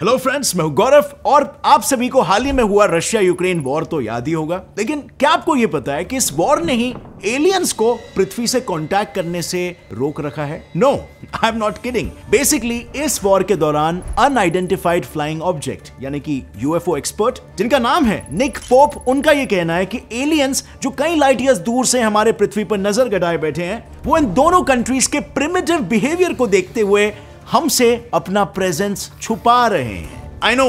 Hello friends मैं गौरव और आप सभी को हाल ही में हुआ रशिया यूक्रेन वॉर तो याद ही होगा लेकिन क्या आपको यह पता है कि इस वॉर ने ही एलियंस को पृथ्वी से कांटेक्ट करने से रोक रखा है no I am not kidding basically इस वॉर के दौरान अनआइडेंटिफाइड फ्लाइंग ऑब्जेक्ट यानी कि यूएफओ एक्सपर्ट जिनका नाम है निक पोप उनका यह कहना है कि एलियंस जो कई लाइट ईयर्स दूर से हमारे पृथ्वी पर नजर गड़ाए बैठे हैं वो इन दोनों कंट्रीज के प्रिमेटिव बिहेवियर को देखते हुए हमसे अपना प्रेजेंस छुपा रहे हैं आई नो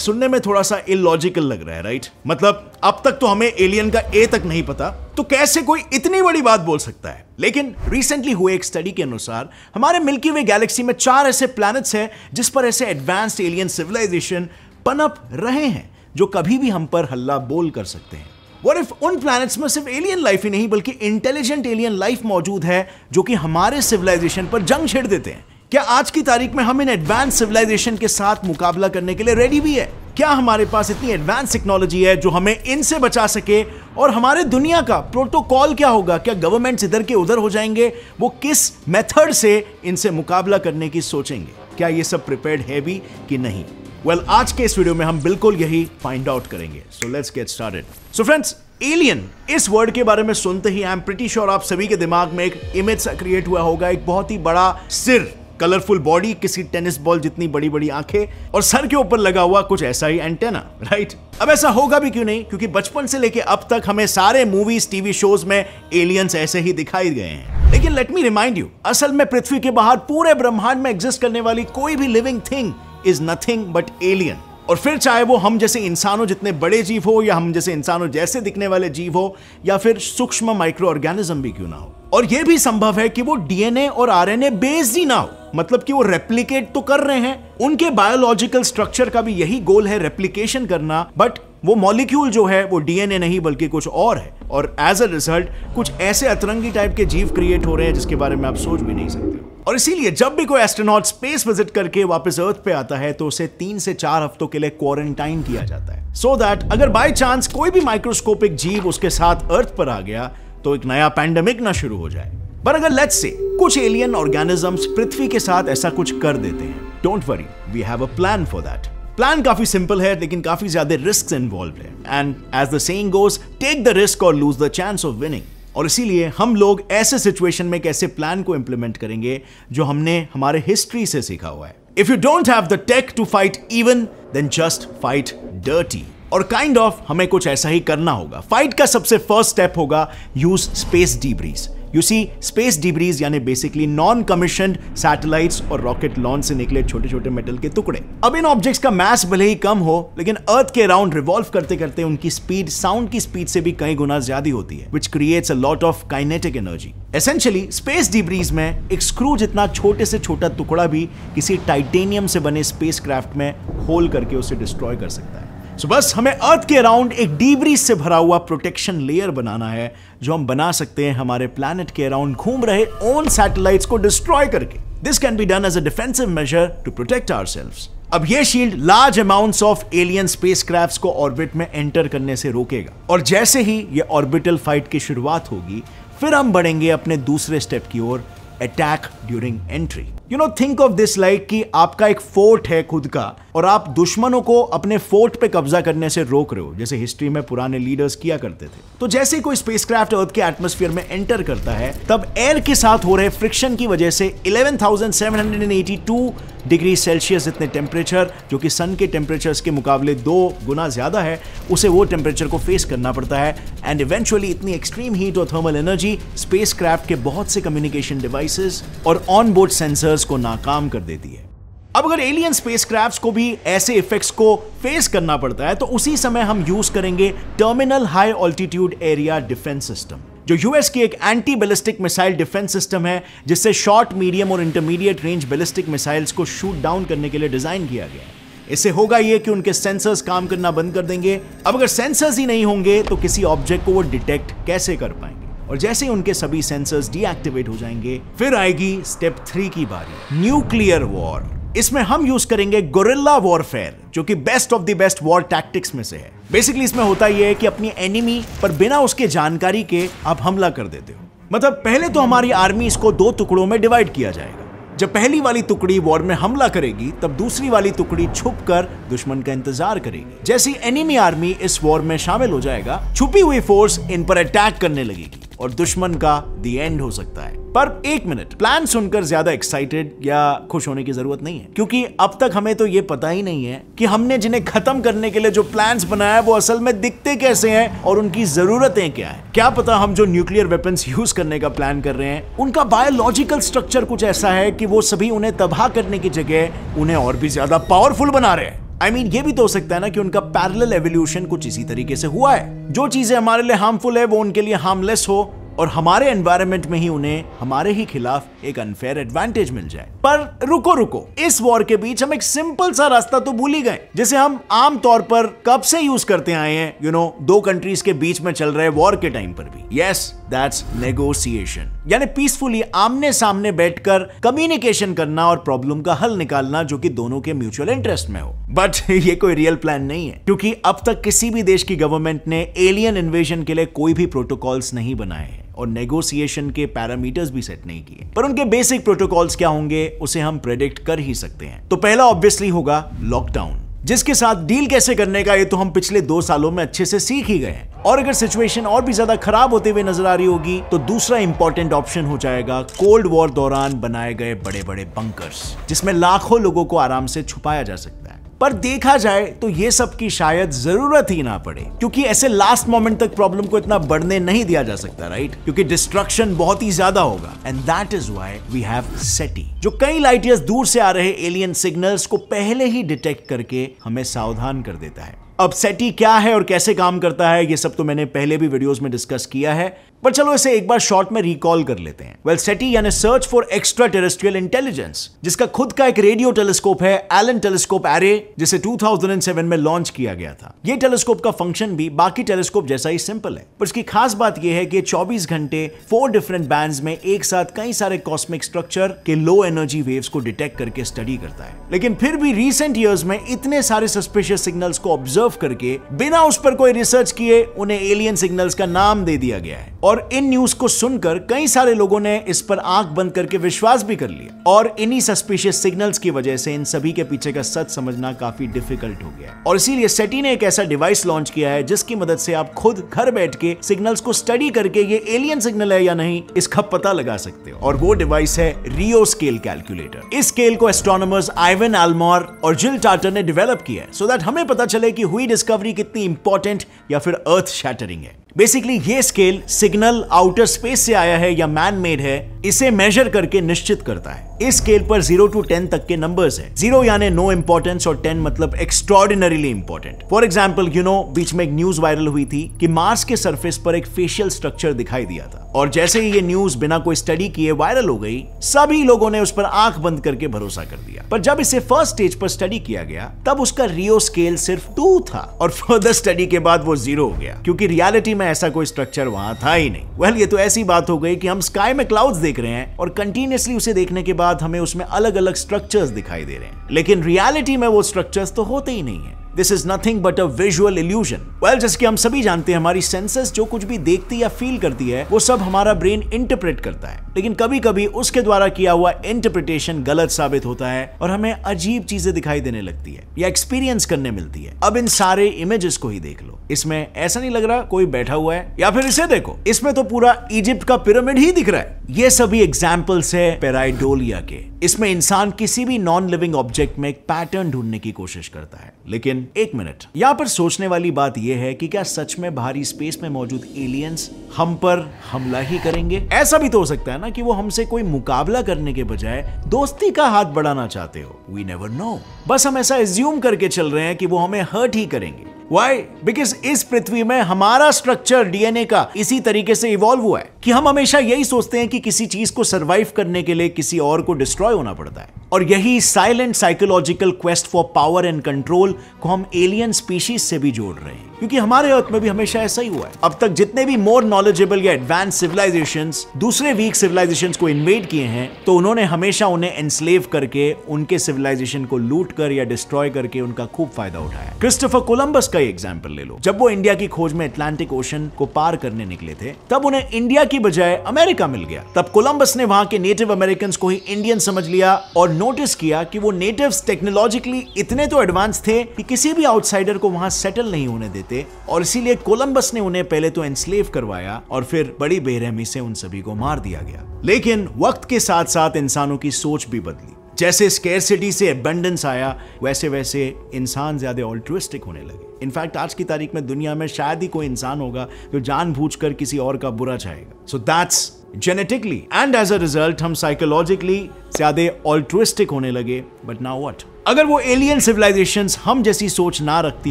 सुनने में थोड़ा सा इलॉजिकल लग रहा है राइट मतलब अब तक तो हमें एलियन का ए तक नहीं पता तो कैसे कोई इतनी बड़ी बात बोल सकता है लेकिन रिसेंटली हुए एक स्टडी के अनुसार हमारे मिल्की वे गैलेक्सी में चार ऐसे प्लैनेट्स हैं जिस पर ऐसे एडवांस्ड एलियन सिविलाइजेशन पनप रहे हैं जो कभी भी हम पर हल्ला बोल कर सकते हैं और इफ उन प्लैनेट्स में सिर्फ एलियन लाइफ ही नहीं बल्कि इंटेलिजेंट एलियन लाइफ मौजूद है जो कि हमारे सिविलाइजेशन पर जंग छेड़ देते हैं क्या आज की तारीख में हम इन एडवांस सिविलाइजेशन के साथ मुकाबला करने के लिए रेडी भी है क्या हमारे पास इतनी एडवांस टेक्नोलॉजी है जो हमें इनसे बचा सके और हमारे दुनिया का प्रोटोकॉल क्या होगा क्या गवर्नमेंट्स इधर के उधर हो जाएंगे वो किस मेथड से इनसे मुकाबला करने की सोचेंगे क्या ये सब प्रिपेयर्ड है भी कि नहीं वेल well, आज के इस वीडियो में हम बिल्कुल यही फाइंड आउट करेंगे so let's get started so friends alien इस वर्ड के बारे में सुनते ही आई एम प्रिटी श्योर आप सभी के दिमाग में एक इमेज क्रिएट हुआ होगा एक बहुत ही बड़ा सिर कलरफुल बॉडी किसी टेनिस बॉल जितनी बड़ी बड़ी आंखें और सर के ऊपर लगा हुआ कुछ ऐसा ही एंटेना राइट अब ऐसा होगा भी क्यों नहीं क्योंकि बचपन से लेके अब तक हमें सारे मूवीज टीवी शोज में एलियंस ऐसे ही दिखाई गए हैं लेकिन लेट मी रिमाइंड यू असल में पृथ्वी के बाहर पूरे ब्रह्मांड में एग्जिस्ट करने वाली कोई भी living thing is nothing but alien और फिर चाहे वो हम जैसे इंसानों जितने बड़े जीव हो या हम जैसे इंसानों जैसे दिखने वाले जीव हो या फिर सूक्ष्म माइक्रो ऑर्गेनिज्म भी क्यों ना हो और यह भी संभव है कि वो डीएनए और आरएनए बेस्ड ही ना हो मतलब कि वो रेप्लीकेट तो कर रहे हैं उनके बायोलॉजिकल स्ट्रक्चर का भी यही गोल है रेप्लीकेशन करना बट वो मॉलिक्यूल जो है वो डीएनए नहीं बल्कि कुछ और है और एज अ रिजल्ट कुछ ऐसे अतरंगी टाइप के जीव क्रिएट हो रहे हैं जिसके बारे में आप सोच भी नहीं सकते और इसीलिए जब भी कोई एस्ट्रोनॉट स्पेस विजिट करके वापस अर्थ पे आता है तो उसे तीन से चार हफ्तों के लिए क्वारंटाइन किया जाता है सो so दैट अगर बाय चांस कोई भी माइक्रोस्कोपिक जीव उसके साथ अर्थ पर आ गया तो एक नया पैंडेमिक ना शुरू हो जाए पर अगर लेट्स से कुछ एलियन ऑर्गेनिजम्स पृथ्वी के साथ ऐसा कुछ कर देते हैं don't worry we have a plan for that plan काफी सिंपल है लेकिन काफी ज्यादा रिस्क इन्वॉल्व है and as the saying goes take the risk और lose the chance of winning और इसीलिए हम लोग ऐसे सिचुएशन में कैसे प्लान को इंप्लीमेंट करेंगे जो हमने हमारे हिस्ट्री से सीखा हुआ है if you don't have the tech to fight even then just fight dirty और काइंड kind ऑफ of हमें कुछ ऐसा ही करना होगा फाइट का सबसे फर्स्ट स्टेप होगा use space debris you see space debris यानी बेसिकली नॉन कमीशन सैटेलाइट्स और रॉकेट लॉन्च से निकले छोटे छोटे मेटल के टुकड़े अब इन ऑब्जेक्ट्स का मैस भले ही कम हो लेकिन अर्थ के राउंड रिवॉल्व करते करते उनकी स्पीड साउंड की स्पीड से भी कई गुना ज्यादा होती है which creates a lot of kinetic energy essentially space debris में एक स्क्रू जितना छोटे से छोटा टुकड़ा भी किसी टाइटेनियम से बने स्पेस में होल करके उसे डिस्ट्रॉय कर सकता है सो बस हमें अर्थ के अराउंड एक डीबरी से भरा हुआ प्रोटेक्शन लेयर बनाना है जो हम बना सकते हैं हमारे प्लानट के अराउंड घूम रहे ओन सैटेलाइट्स को डिस्ट्रॉय करके this can be done as a defensive measure to protect our अब ये shield large amounts of alien spacecrafts को ऑर्बिट में एंटर करने से रोकेगा और जैसे ही ये ऑर्बिटल फाइट की शुरुआत होगी फिर हम बढ़ेंगे अपने दूसरे स्टेप की ओर attack during entry you know think of this like कि आपका एक फोर्ट है खुद का और आप दुश्मनों को अपने फोर्ट पे कब्जा करने से रोक रहे हो जैसे हिस्ट्री में पुराने लीडर्स किया करते थे तो जैसे कोई स्पेसक्राफ्ट अर्थ के एटमोस्फियर में एंटर करता है तब एयर के साथ हो रहे फ्रिक्शन की वजह से 11,782 डिग्री सेल्सियस इतने टेम्परेचर जो कि सन के टेम्परेचर के मुकाबले दो गुना ज़्यादा है उसे वो टेम्परेचर को फेस करना पड़ता है एंड इवेंचुअली इतनी एक्सट्रीम हीट और थर्मल एनर्जी स्पेसक्राफ्ट के बहुत से कम्युनिकेशन डिवाइसेस और ऑन बोर्ड सेंसर्स को नाकाम कर देती है अब अगर एलियन स्पेस को भी ऐसे इफेक्ट्स को फेस करना पड़ता है तो उसी समय हम यूज करेंगे terminal high altitude area defence system जो यूएस की एक anti ballistic missile defence system है जिससे शॉर्ट मीडियम और इंटरमीडिएट रेंज बैलिस्टिक मिसाइल्स को शूट डाउन करने के लिए डिजाइन किया गया है इससे होगा यह कि उनके सेंसर्स काम करना बंद कर देंगे अब अगर सेंसर्स ही नहीं होंगे तो किसी ऑब्जेक्ट को वो डिटेक्ट कैसे कर पाएंगे और जैसे ही उनके सभी सेंसर्स डीएक्टिवेट हो जाएंगे फिर आएगी स्टेप थ्री की बारी न्यूक्लियर वॉर इसमें हम यूज करेंगे गोरिल्ला वॉरफेयर जो कि best of the best war tactics में से है बेसिकली इसमें होता यह है कि अपनी एनिमी पर बिना उसके जानकारी के आप हमला कर देते हो मतलब पहले तो हमारी आर्मी इसको दो टुकड़ों में डिवाइड किया जाएगा जब पहली वाली टुकड़ी वॉर में हमला करेगी तब दूसरी वाली टुकड़ी छुपकर दुश्मन का इंतजार करेगी जैसी एनिमी आर्मी इस वॉर में शामिल हो जाएगा छुपी हुई फोर्स इन पर अटैक करने लगेगी और दुश्मन का दी एंड हो सकता है पर एक मिनट प्लान सुनकर ज्यादा एक्साइटेड या खुश होने की जरूरत नहीं है क्योंकि अब तक हमें तो ये पता ही नहीं है कि हमने जिन्हें खत्म करने के लिए जो प्लान बनाया वो असल में दिखते कैसे हैं और उनकी जरूरतें क्या है क्या पता हम जो न्यूक्लियर वेपन यूज करने का प्लान कर रहे हैं उनका बायोलॉजिकल स्ट्रक्चर कुछ ऐसा है कि वो सभी उन्हें तबाह करने की जगह उन्हें और भी ज्यादा पावरफुल बना रहे हैं आई I मीन mean, ये भी तो हो सकता है ना कि उनका पैरेलल एवोल्यूशन कुछ इसी तरीके से हुआ है जो चीजें हमारे लिए हार्मफुल है वो उनके लिए हार्मलेस हो और हमारे एनवायरनमेंट में ही उन्हें हमारे ही खिलाफ एक अनफेयर एडवांटेज मिल जाए पर रुको रुको इस वॉर के बीच हम एक सिंपल सा रास्ता तो भूल ही गए जिसे हम तौर पर कब से यूज करते आए हैं यू नो दो कंट्रीज के बीच में चल रहे वॉर के टाइम पर भी यस दैट्स नेगोसिएशन यानी पीसफुली आमने सामने बैठकर कम्युनिकेशन करना और प्रॉब्लम का हल निकालना जो कि दोनों के म्यूचुअल इंटरेस्ट में हो बट ये कोई रियल प्लान नहीं है क्योंकि अब तक किसी भी देश की गवर्नमेंट ने एलियन इन्वेजन के लिए कोई भी प्रोटोकॉल्स नहीं बनाए हैं और नेगोशिएशन के पैरामीटर्स भी सेट नहीं किए पर उनके बेसिक प्रोटोकॉल्स क्या होंगे उसे हम प्रेडिक्ट कर ही सकते हैं तो पहला ऑब्वियसली होगा लॉकडाउन जिसके साथ डील कैसे करने का ये तो हम पिछले दो सालों में अच्छे से सीख ही गए हैं और अगर सिचुएशन और भी ज्यादा खराब होते हुए नजर आ रही होगी तो दूसरा इंपॉर्टेंट ऑप्शन हो जाएगा कोल्ड वॉर दौरान बनाए गए बड़े बड़े बंकर्स जिसमें लाखों लोगों को आराम से छुपाया जा सकता पर देखा जाए तो ये सब की शायद जरूरत ही ना पड़े क्योंकि ऐसे लास्ट मोमेंट तक प्रॉब्लम को इतना बढ़ने नहीं दिया जा सकता राइट क्योंकि डिस्ट्रक्शन बहुत ही ज्यादा होगा and that is why we have SETI जो कई लाइट दूर से आ रहे एलियन सिग्नल्स को पहले ही डिटेक्ट करके हमें सावधान कर देता है अब सेटी क्या है और कैसे काम करता है ये सब तो मैंने पहले भी वीडियोस में डिस्कस किया है पर चलो इसे एक बार शॉर्ट में रिकॉल कर लेते हैं वेल सेटी यानी search for extra terrestrial intelligence जिसका खुद का एक रेडियो टेलीस्कोप है एलन टेलीस्कोप एरे जिसे 2007 में लॉन्च किया गया था ये टेलीस्कोप का फंक्शन भी बाकी टेलीस्कोप जैसा ही सिंपल है पर इसकी खास बात यह है कि चौबीस घंटे फोर डिफरेंट बैंड में एक साथ कई सारे कॉस्मिक स्ट्रक्चर के लो एनर्जी वेव को डिटेक्ट करके स्टडी करता है लेकिन फिर भी रिसेंट ईयर्स में इतने सारे सस्पेशियस सिग्नल्स को ऑब्जर्व ऑब्जर्व करके बिना उस पर कोई रिसर्च किए उन्हें एलियन सिग्नल्स का नाम दे दिया गया है और इन न्यूज को सुनकर कई सारे लोगों ने इस पर आंख बंद करके विश्वास भी कर लिया और इन्हीं सस्पिशियस सिग्नल्स की वजह से इन सभी के पीछे का सच समझना काफी डिफिकल्ट हो गया और इसीलिए सेटी ने एक ऐसा डिवाइस लॉन्च किया है जिसकी मदद से आप खुद घर बैठ के सिग्नल्स को स्टडी करके ये एलियन सिग्नल है या नहीं इसका पता लगा सकते हो और वो डिवाइस है रियो स्केल कैलकुलेटर इस स्केल को एस्ट्रोनोमर्स आइवन एलमोर और जिल टार्टर ने डिवेलप किया है सो so दैट हमें पता चले कि हुई डिस्कवरी कितनी इंपॉर्टेंट या फिर अर्थ शैटरिंग है बेसिकली ये स्केल सिग्नल आउटर स्पेस से आया है या मैन मेड है इसे मेजर करके निश्चित करता है इस स्केल पर जीरो टू टेन तक के नंबर्स है जीरो यानी नो इम्पोर्टेंस और टेन मतलब extraordinarily important for example you know बीच में एक न्यूज वायरल हुई थी कि मार्स के सर्फेस पर एक फेशियल स्ट्रक्चर दिखाई दिया था और जैसे ही ये न्यूज बिना कोई स्टडी किए वायरल हो गई सभी लोगों ने उस पर आंख बंद करके भरोसा कर दिया पर जब इसे फर्स्ट स्टेज पर स्टडी किया गया तब उसका रियो स्केल सिर्फ टू था और फर्दर स्टडी के बाद वो जीरो हो गया क्योंकि रियलिटी में ऐसा कोई स्ट्रक्चर वहां था ही नहीं वेल well, ये तो ऐसी बात हो गई कि हम स्काई में क्लाउड्स देख रहे हैं और कंटिन्यूसली उसे देखने के बाद साथ हमें उसमें अलग अलग स्ट्रक्चर्स दिखाई दे रहे हैं लेकिन रियलिटी में वो स्ट्रक्चर्स तो होते ही नहीं है this is nothing but a visual illusion well जैसे कि हम सभी जानते हैं हमारी सेंसेस जो कुछ भी देखती या फील करती है वो सब हमारा ब्रेन इंटरप्रेट करता है लेकिन कभी कभी उसके द्वारा किया हुआ इंटरप्रिटेशन गलत साबित होता है और हमें अजीब चीजें दिखाई देने लगती है या एक्सपीरियंस करने मिलती है अब इन सारे इमेजेस को ही देख लो इसमें ऐसा नहीं लग रहा कोई बैठा हुआ है या फिर इसे देखो इसमें तो पूरा इजिप्ट का पिरामिड ही दिख रहा है ये सभी एग्जाम्पल्स है पेराइडोलिया के इसमें इंसान किसी भी नॉन लिविंग ऑब्जेक्ट में एक पैटर्न ढूंढने की कोशिश करता है लेकिन एक मिनट यहाँ पर सोचने वाली बात यह है कि क्या सच में भारी स्पेस में मौजूद एलियंस हम पर हमला ही करेंगे ऐसा भी तो हो सकता है ना कि वो हमसे कोई मुकाबला करने के बजाय दोस्ती का हाथ बढ़ाना चाहते हो वी नेवर नो बस हम ऐसा एज्यूम करके चल रहे हैं कि वो हमें हर्ट ही करेंगे Why? Because इस पृथ्वी में हमारा स्ट्रक्चर डीएनए का इसी तरीके से इवॉल्व हुआ है कि हम हमेशा यही सोचते हैं कि किसी चीज को सर्वाइव करने के लिए किसी और को डिस्ट्रॉय होना पड़ता है और यही silent psychological quest for power and control को हम एलियन स्पीशीज से भी जोड़ रहे हैं क्योंकि हमारे अर्थ में भी हमेशा ऐसा ही हुआ है अब तक जितने भी मोर नॉलेजेबल या एडवांस सिविलाइजेशन दूसरे वीक सिविलाइजेशन को इन्वेट किए हैं तो उन्होंने हमेशा उन्हें एनस्लेव करके उनके सिविलाइजेशन को लूट कर या डिस्ट्रॉय करके उनका खूब फायदा उठाया क्रिस्टोफर कोलंबस का एग्जाम्पल ले लो जब वो इंडिया की खोज में अटलांटिक ओशन को पार करने निकले थे तब उन्हें इंडिया की बजाय अमेरिका मिल गया तब कोलंबस ने वहां के नेटिव अमेरिकन को ही इंडियन समझ लिया और नोटिस किया कि वो नेटिव टेक्नोलॉजिकली इतने तो एडवांस थे कि किसी भी आउटसाइडर को वहां सेटल नहीं होने देते और इसीलिए कोलंबस ने उन्हें पहले तो एनस्लेव करवाया और फिर बड़ी बेरहमी से उन सभी को मार दिया गया लेकिन वक्त के साथ साथ इंसानों की सोच भी बदली जैसे स्केरसिटी से एबेंडेंस आया वैसे वैसे इंसान ज़्यादा ऑल्ट्रिस्टिक होने लगे इनफैक्ट आज की तारीख में दुनिया में शायद ही कोई इंसान होगा जो जान किसी और का बुरा चाहेगा so that's genetically and as a result हम साइकोलॉजिकली ज्यादा ऑल्ट्रिस्टिक होने लगे बट नाउ वट अगर वो एलियन सिविलाइजेशन हम जैसी सोच ना रखती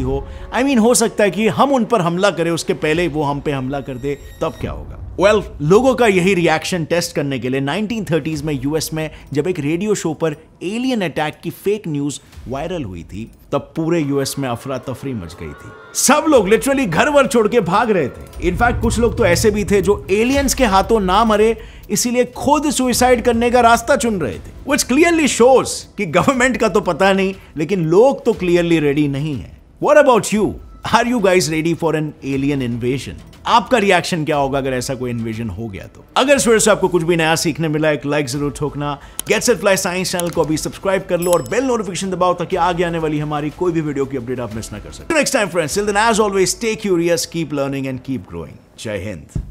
हो आई I मीन mean, हो सकता है कि हम उन पर हमला करें उसके पहले वो हम पे हमला कर दे तब क्या होगा वेल well, लोगों का यही रिएक्शन टेस्ट करने के लिए 1930s में यूएस में जब एक रेडियो शो पर एलियन अटैक की फेक न्यूज वायरल हुई थी तब पूरे यूएस में अफरा तफरी मच गई थी सब लोग लिटरली घर वर छोड़ के भाग रहे थे इनफैक्ट कुछ लोग तो ऐसे भी थे जो एलियंस के हाथों ना मरे इसीलिए खुद सुइसाइड करने का रास्ता चुन रहे थे विच क्लियरली शोज कि गवर्नमेंट का तो पता नहीं लेकिन लोग तो क्लियरली रेडी नहीं है what about you are you guys ready for an alien invasion आपका रिएक्शन क्या होगा अगर ऐसा कोई इन्वेजन हो गया तो अगर इस वीडियो से आपको कुछ भी नया सीखने मिला एक लाइक जरूर ठोकना get set fly science channel को अभी सब्सक्राइब कर लो और बेल नोटिफिकेशन दबाओ ताकि आगे आने वाली हमारी कोई भी वीडियो की अपडेट आप मिस ना कर सकते next time friends as always stay curious keep learning and keep growing जय हिंद